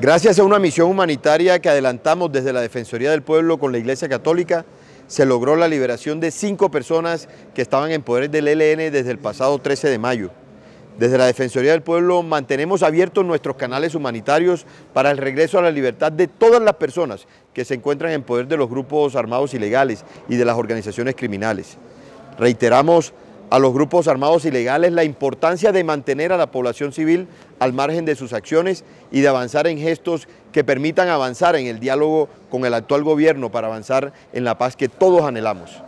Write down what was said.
Gracias a una misión humanitaria que adelantamos desde la Defensoría del Pueblo con la Iglesia Católica, se logró la liberación de cinco personas que estaban en poder del ELN desde el pasado 13 de mayo. Desde la Defensoría del Pueblo mantenemos abiertos nuestros canales humanitarios para el regreso a la libertad de todas las personas que se encuentran en poder de los grupos armados ilegales y de las organizaciones criminales. Reiteramos a los grupos armados ilegales la importancia de mantener a la población civil al margen de sus acciones y de avanzar en gestos que permitan avanzar en el diálogo con el actual gobierno para avanzar en la paz que todos anhelamos.